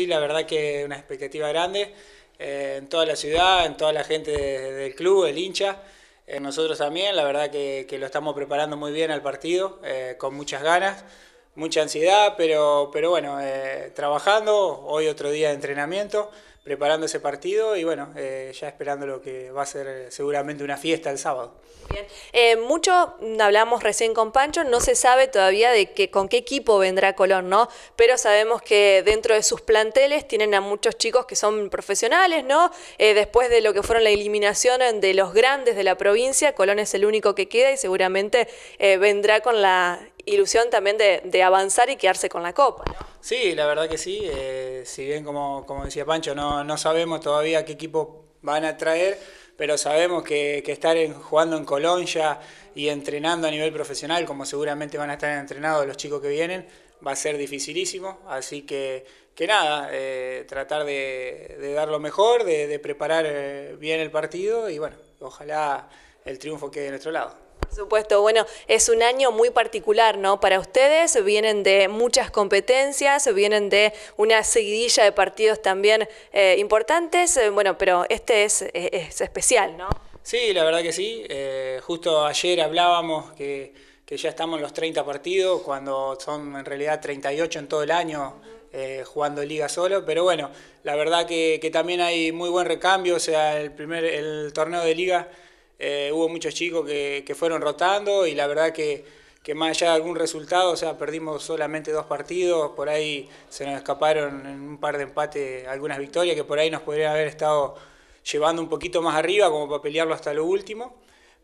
Sí, la verdad que una expectativa grande eh, en toda la ciudad, en toda la gente del club, el hincha, eh, nosotros también, la verdad que, lo estamos preparando muy bien al partido, eh, con muchas ganas, mucha ansiedad, pero, pero bueno, trabajando, hoy otro día de entrenamiento preparando ese partido y bueno, eh, ya esperando lo que va a ser eh, seguramente una fiesta el sábado. Bien, eh, mucho hablamos recién con Pancho, no se sabe todavía de que, con qué equipo vendrá Colón, ¿no? Pero sabemos que dentro de sus planteles tienen a muchos chicos que son profesionales, ¿no? después de lo que fueron la eliminación de los grandes de la provincia, Colón es el único que queda y seguramente vendrá con la ilusión también de, de avanzar y quedarse con la copa, ¿no? Sí, la verdad que sí. Eh, si bien, como, decía Pancho, no, no sabemos todavía qué equipo van a traer, pero sabemos que, estar en, jugando en Colonia y entrenando a nivel profesional, como seguramente van a estar entrenados los chicos que vienen, va a ser dificilísimo. Así que, que nada, eh, tratar de, dar lo mejor, de, de preparar eh, bien el partido y bueno, ojalá el triunfo quede de nuestro lado. Por supuesto, bueno, es un año muy particular, ¿no? Para ustedes vienen de muchas competencias, vienen de una seguidilla de partidos también eh, importantes, eh, bueno, pero este eh, es, especial, ¿no? Sí, la verdad que sí. justo ayer hablábamos que, ya estamos en los 30 partidos, cuando son en realidad 38 en todo el año. jugando liga solo, pero bueno, la verdad que, que también hay muy buen recambio, o sea, el primer el torneo de liga eh, hubo muchos chicos que, fueron rotando y la verdad que, que, más allá de algún resultado, o sea, perdimos solamente dos partidos, por ahí se nos escaparon en un par de empates algunas victorias que por ahí nos podrían haber estado llevando un poquito más arriba como para pelearlo hasta lo último.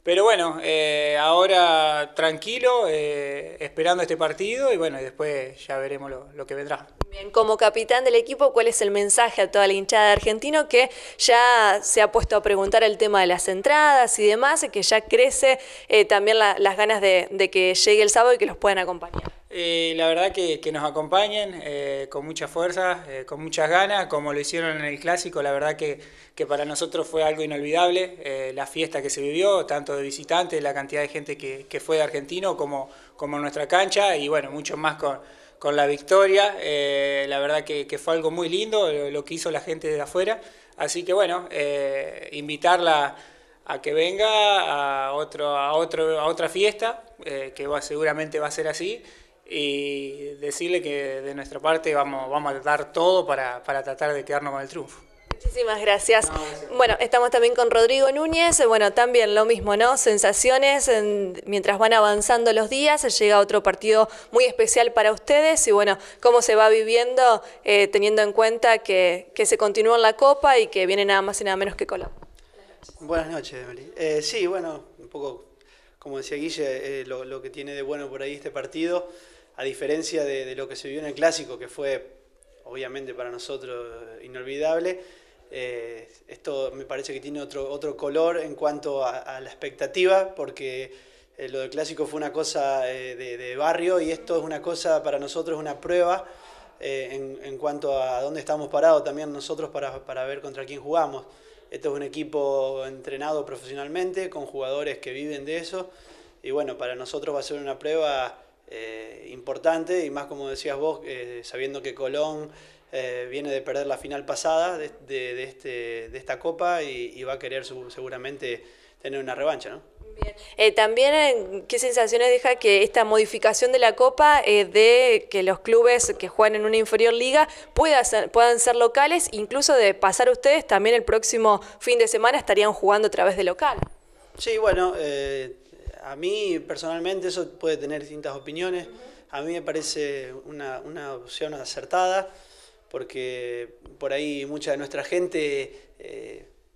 Pero bueno, eh, ahora tranquilo, eh, esperando este partido y bueno, y después ya veremos lo, que vendrá. Bien, como capitán del equipo, ¿cuál es el mensaje a toda la hinchada de argentino que ya se ha puesto a preguntar el tema de las entradas y demás, que ya crece eh, también las ganas de que llegue el sábado y que los puedan acompañar? Eh, la verdad que, nos acompañen eh, con mucha fuerza, eh, con muchas ganas, como lo hicieron en el clásico, la verdad que, para nosotros fue algo inolvidable, la fiesta que se vivió, tanto de visitantes, la cantidad de gente que, fue de Argentino como, como nuestra cancha y bueno, mucho más con, la victoria, la verdad que, fue algo muy lindo lo, que hizo la gente de afuera, así que bueno, invitarla a que venga a, otro, otra fiesta, que seguramente va a ser así y decirle que de nuestra parte vamos, vamos a dar todo para, para tratar de quedarnos con el triunfo. Muchísimas gracias. Bueno, estamos también con Rodrigo Núñez. Bueno, también lo mismo, ¿no? Sensaciones mientras van avanzando los días. Llega otro partido muy especial para ustedes. Y bueno, cómo se va viviendo eh, teniendo en cuenta que, se continúa en la Copa y que viene nada más y nada menos que Colón. Buenas noches, Emily. Eh, sí, bueno, un poco como decía Guille, eh, lo, que tiene de bueno por ahí este partido, a diferencia de, lo que se vio en el clásico, que fue obviamente para nosotros eh, inolvidable, eh, esto me parece que tiene otro, otro color en cuanto a, la expectativa, porque lo del clásico fue una cosa de, barrio y esto es una cosa para nosotros, una prueba. En, cuanto a dónde estamos parados también nosotros para ver contra quién jugamos. Este es un equipo entrenado profesionalmente, con jugadores que viven de eso. Y bueno, para nosotros va a ser una prueba eh, importante y más como decías vos, eh, sabiendo que Colón eh, viene de perder la final pasada de, este, esta copa y, va a querer seguramente tener una revancha, ¿no? Bien. Eh, también, eh, ¿qué sensaciones deja que esta modificación de la Copa eh, de que los clubes que juegan en una inferior liga puedan ser, puedan ser locales, incluso de pasar ustedes también el próximo fin de semana estarían jugando a través de local? Sí, bueno, a mí personalmente eso puede tener distintas opiniones. A mí me parece una, una opción acertada porque por ahí mucha de nuestra gente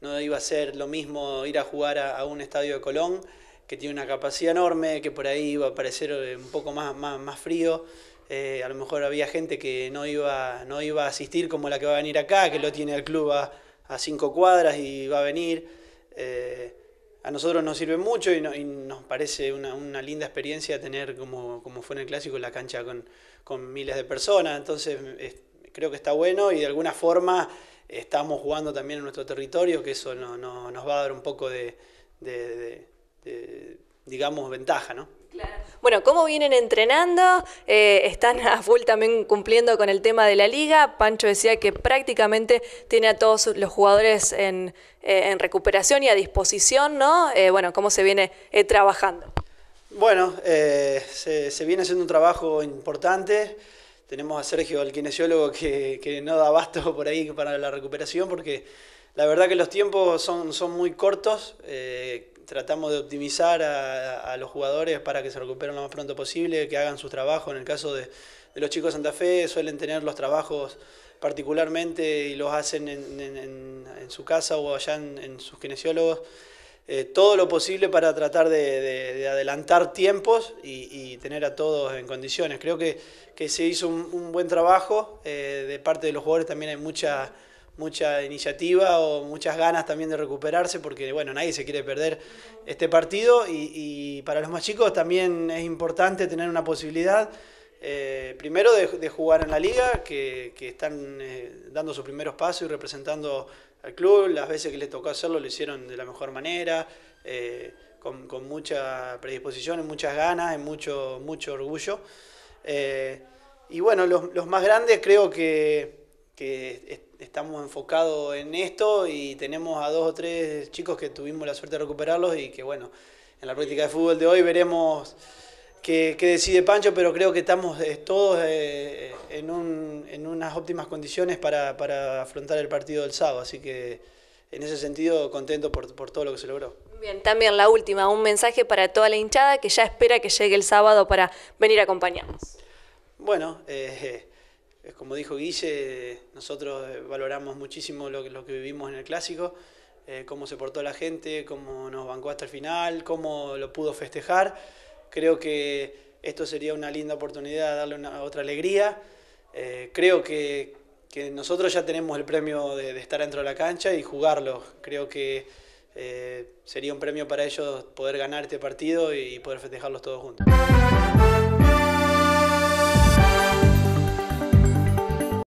no iba a ser lo mismo ir a jugar a, un estadio de Colón, que tiene una capacidad enorme, que por ahí iba a parecer eh, un poco más, más, frío. Eh, a lo mejor había gente que no iba, no iba a asistir como la que va a venir acá, que lo tiene el club a, cinco cuadras y va a venir. Eh, a nosotros nos sirve mucho y, nos parece una, linda experiencia tener, como, fue en el clásico, la cancha con, miles de personas. Entonces, creo que está bueno y de alguna forma estamos jugando también en nuestro territorio, que eso nos va a dar un poco de, digamos, ventaja, ¿no? Claro. Bueno, ¿cómo vienen entrenando? Eh, están a full también cumpliendo con el tema de la liga. Pancho decía que prácticamente tiene a todos los jugadores en, eh, recuperación y a disposición, ¿no? Eh, bueno, ¿cómo se viene trabajando? Bueno, se, viene haciendo un trabajo importante. Tenemos a Sergio, el kinesiólogo, que, no da abasto por ahí para la recuperación, porque la verdad que los tiempos son, muy cortos. Eh, tratamos de optimizar a, los jugadores para que se recuperen lo más pronto posible, que hagan sus trabajos. En el caso de, los chicos de Santa Fe, suelen tener los trabajos particularmente y los hacen en, en su casa o allá en, sus kinesiólogos. Eh, todo lo posible para tratar de, adelantar tiempos y, tener a todos en condiciones. Creo que, se hizo un, buen trabajo, eh, de parte de los jugadores también hay mucha, mucha iniciativa o muchas ganas también de recuperarse porque bueno, nadie se quiere perder este partido y, para los más chicos también es importante tener una posibilidad. Eh, primero de, jugar en la liga, que están dando sus primeros pasos y representando al club, las veces que le tocó hacerlo lo hicieron de la mejor manera, eh, con, mucha predisposición, muchas ganas, y mucho, mucho orgullo. Eh, y bueno, los, más grandes creo que, estamos enfocados en esto y tenemos a dos o tres chicos que tuvimos la suerte de recuperarlos y que bueno, en la práctica de fútbol de hoy veremos que, decide Pancho, pero creo que estamos eh, todos eh, en, unas óptimas condiciones para, afrontar el partido del sábado, así que en ese sentido contento por, todo lo que se logró. Bien, también la última, un mensaje para toda la hinchada que ya espera que llegue el sábado para venir a acompañarnos. Bueno, eh, como dijo Guille, nosotros valoramos muchísimo lo lo que vivimos en el clásico, cómo se portó la gente, cómo nos bancó hasta el final, cómo lo pudo festejar. Creo que esto sería una linda oportunidad, de darle una, otra alegría. Eh, creo que, nosotros ya tenemos el premio de, estar dentro de la cancha y jugarlo. Creo que eh, sería un premio para ellos poder ganar este partido y poder festejarlos todos juntos.